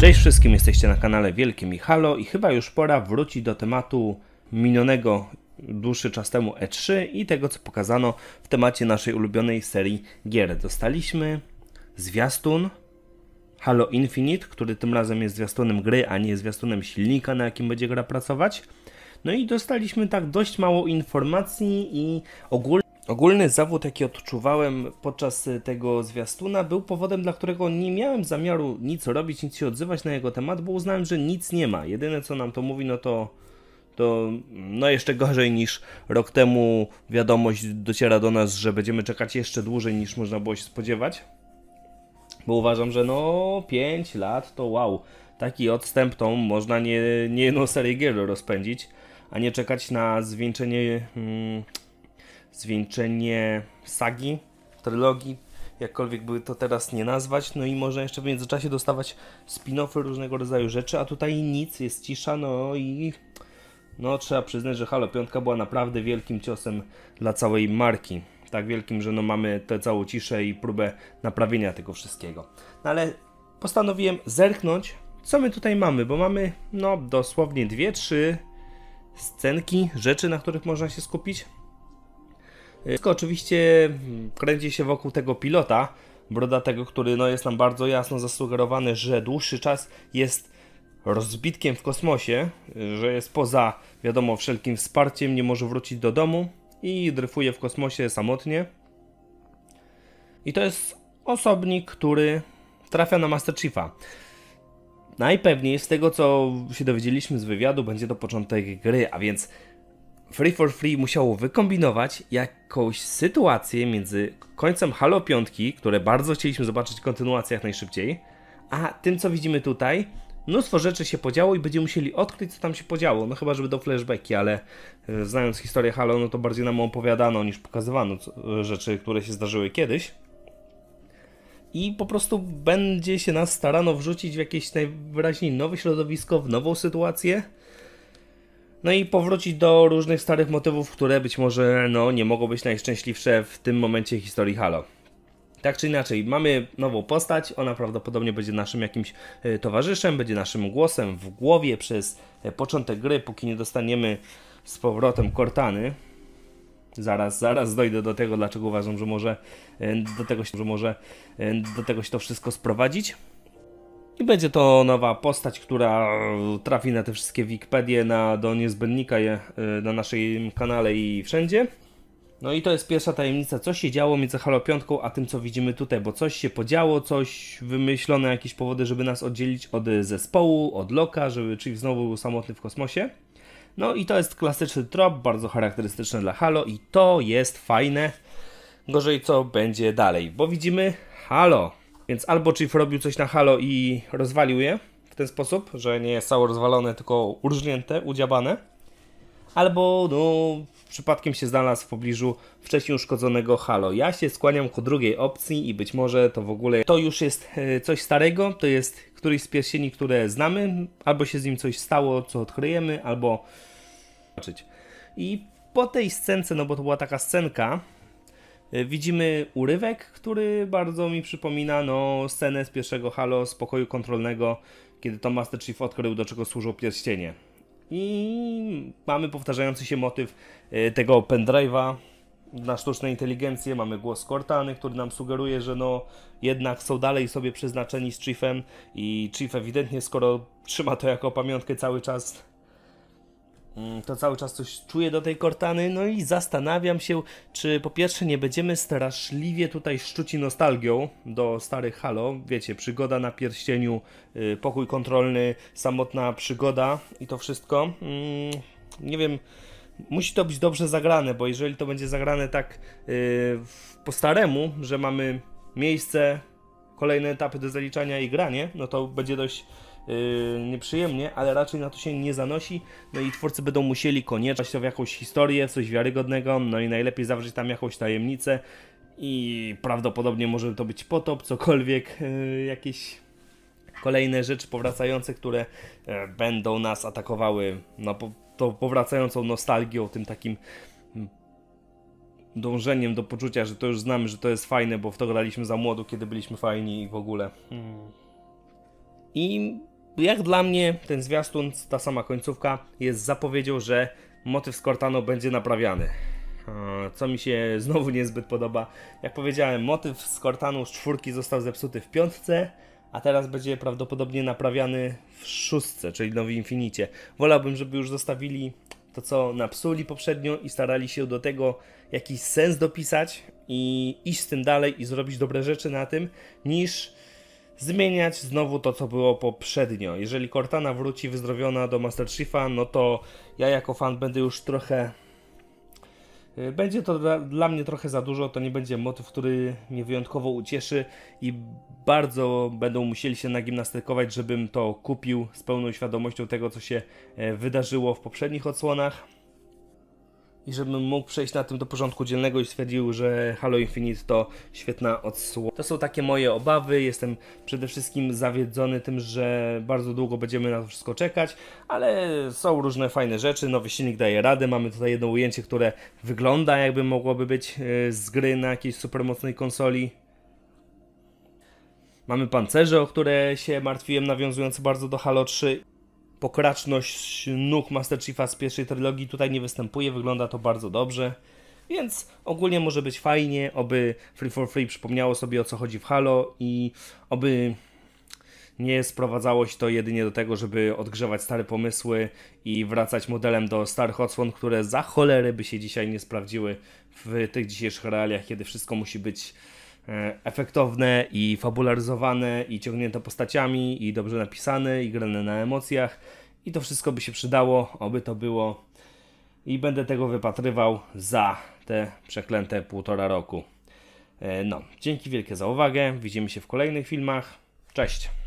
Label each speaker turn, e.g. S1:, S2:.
S1: Cześć wszystkim, jesteście na kanale Wielkie Michalo i chyba już pora wrócić do tematu minionego dłuższy czas temu E3 i tego co pokazano w temacie naszej ulubionej serii gier. Dostaliśmy zwiastun Halo Infinite, który tym razem jest zwiastunem gry, a nie zwiastunem silnika, na jakim będzie gra pracować. No i dostaliśmy tak dość mało informacji i ogólnie Ogólny zawód, jaki odczuwałem podczas y, tego zwiastuna, był powodem, dla którego nie miałem zamiaru nic robić, nic się odzywać na jego temat, bo uznałem, że nic nie ma. Jedyne, co nam to mówi, no to to no jeszcze gorzej niż rok temu wiadomość dociera do nas, że będziemy czekać jeszcze dłużej niż można było się spodziewać. Bo uważam, że no 5 lat to wow. Taki odstęp to można nie, nie jedną serię gier rozpędzić, a nie czekać na zwieńczenie hmm, zwieńczenie sagi, trylogii, jakkolwiek by to teraz nie nazwać. No i można jeszcze w międzyczasie dostawać spin-offy różnego rodzaju rzeczy, a tutaj nic, jest cisza, no i no trzeba przyznać, że Halo 5 była naprawdę wielkim ciosem dla całej marki. Tak wielkim, że no mamy tę całą ciszę i próbę naprawienia tego wszystkiego. No ale postanowiłem zerknąć, co my tutaj mamy, bo mamy no dosłownie dwie, trzy scenki, rzeczy, na których można się skupić. Wszystko oczywiście hmm, kręci się wokół tego pilota brodatego, który no, jest nam bardzo jasno zasugerowany, że dłuższy czas jest rozbitkiem w kosmosie, y, że jest poza, wiadomo, wszelkim wsparciem, nie może wrócić do domu i dryfuje w kosmosie samotnie. I to jest osobnik, który trafia na Master Chiefa. Najpewniej z tego, co się dowiedzieliśmy z wywiadu, będzie to początek gry, a więc Free for Free musiało wykombinować jakąś sytuację między końcem Halo 5, które bardzo chcieliśmy zobaczyć kontynuację jak najszybciej, a tym co widzimy tutaj. Mnóstwo rzeczy się podziało i będziemy musieli odkryć co tam się podziało, no chyba żeby do flashbacki, ale e, znając historię Halo, no to bardziej nam opowiadano niż pokazywano e, rzeczy, które się zdarzyły kiedyś i po prostu będzie się nas starano wrzucić w jakieś najwyraźniej nowe środowisko, w nową sytuację. No i powrócić do różnych starych motywów, które być może no, nie mogą być najszczęśliwsze w tym momencie historii Halo. Tak czy inaczej, mamy nową postać, ona prawdopodobnie będzie naszym jakimś e, towarzyszem, będzie naszym głosem w głowie przez e, początek gry, póki nie dostaniemy z powrotem Cortany. Zaraz, zaraz dojdę do tego, dlaczego uważam, że może e, do tego, że może do tego się to wszystko sprowadzić. I będzie to nowa postać, która trafi na te wszystkie Wikipedie, na, do niezbędnika je, y, na naszym kanale i wszędzie. No i to jest pierwsza tajemnica, co się działo między Halo 5 a tym, co widzimy tutaj, bo coś się podziało, coś wymyślono, jakieś powody, żeby nas oddzielić od zespołu, od Loka, żeby, czyli znowu był samotny w kosmosie. No i to jest klasyczny trop, bardzo charakterystyczny dla Halo i to jest fajne. Gorzej co będzie dalej, bo widzimy Halo. Więc albo Chief robił coś na halo i rozwalił je w ten sposób, że nie jest cało rozwalone, tylko urżnięte, udziabane. Albo no, przypadkiem się znalazł w pobliżu wcześniej uszkodzonego halo. Ja się skłaniam ku drugiej opcji i być może to w ogóle to już jest e, coś starego, to jest któryś z pierścieni, które znamy, albo się z nim coś stało, co odkryjemy, albo... I po tej scence, no bo to była taka scenka, E, widzimy urywek, który bardzo mi przypomina no, scenę z pierwszego Halo z pokoju kontrolnego, kiedy to Master Chief odkrył, do czego służą pierścienie. I mamy powtarzający się motyw e, tego pendrive'a na sztuczne inteligencję, mamy głos Cortany, który nam sugeruje, że no jednak są dalej sobie przeznaczeni z Chiefem i Chief ewidentnie skoro trzyma to jako pamiątkę cały czas, Mm, to cały czas coś czuję do tej Cortany, no i zastanawiam się, czy po pierwsze nie będziemy straszliwie tutaj szczuci nostalgią do starych Halo, wiecie, przygoda na pierścieniu, y, pokój kontrolny, samotna przygoda i to wszystko. Mm, nie wiem, musi to być dobrze zagrane, bo jeżeli to będzie zagrane tak y, po staremu, że mamy miejsce, kolejne etapy do zaliczania i granie, no to będzie dość Yy, nieprzyjemnie, ale raczej na to się nie zanosi. No i twórcy będą musieli koniecznie w jakąś historię, coś wiarygodnego, no i najlepiej zawrzeć tam jakąś tajemnicę. I prawdopodobnie może to być potop, cokolwiek, yy, jakieś kolejne rzeczy powracające, które e, będą nas atakowały no, po, tą powracającą nostalgią, tym takim hmm, dążeniem do poczucia, że to już znamy, że to jest fajne, bo w to graliśmy za młodu, kiedy byliśmy fajni i w ogóle. Hmm. I jak dla mnie ten zwiastun, ta sama końcówka jest zapowiedzią, że motyw z Cortano będzie naprawiany. Co mi się znowu niezbyt podoba. Jak powiedziałem, motyw z Cortano z czwórki został zepsuty w piątce, a teraz będzie prawdopodobnie naprawiany w szóstce, czyli nowy Infinicie. Wolałbym, żeby już zostawili to, co napsuli poprzednio i starali się do tego jakiś sens dopisać i iść z tym dalej i zrobić dobre rzeczy na tym, niż zmieniać znowu to, co było poprzednio. Jeżeli Cortana wróci wyzdrowiona do Master Chiefa, no to ja jako fan będę już trochę... Y, będzie to dla, dla mnie trochę za dużo, to nie będzie motyw, który mnie wyjątkowo ucieszy i bardzo będą musieli się nagimnastykować, żebym to kupił z pełną świadomością tego, co się e, wydarzyło w poprzednich odsłonach i żebym mógł przejść na tym do porządku dziennego i stwierdził, że Halo Infinite to świetna odsłona. To są takie moje obawy, jestem przede wszystkim zawiedzony tym, że bardzo długo będziemy na to wszystko czekać, ale są różne fajne rzeczy, nowy silnik daje radę, mamy tutaj jedno ujęcie, które wygląda jakby mogłoby być e, z gry na jakiejś supermocnej konsoli. Mamy pancerze, o które się martwiłem, nawiązujące bardzo do Halo 3 pokraczność nóg Master Chiefa z pierwszej trilogii tutaj nie występuje, wygląda to bardzo dobrze. Więc ogólnie może być fajnie, oby Free for Free przypomniało sobie o co chodzi w Halo i oby nie sprowadzało się to jedynie do tego, żeby odgrzewać stare pomysły i wracać modelem do starych odsłon, które za cholery by się dzisiaj nie sprawdziły w tych dzisiejszych realiach, kiedy wszystko musi być E, efektowne i fabularyzowane i ciągnięte postaciami i dobrze napisane i grane na emocjach i to wszystko by się przydało, oby to było i będę tego wypatrywał za te przeklęte półtora roku. E, no, dzięki wielkie za uwagę, widzimy się w kolejnych filmach, cześć!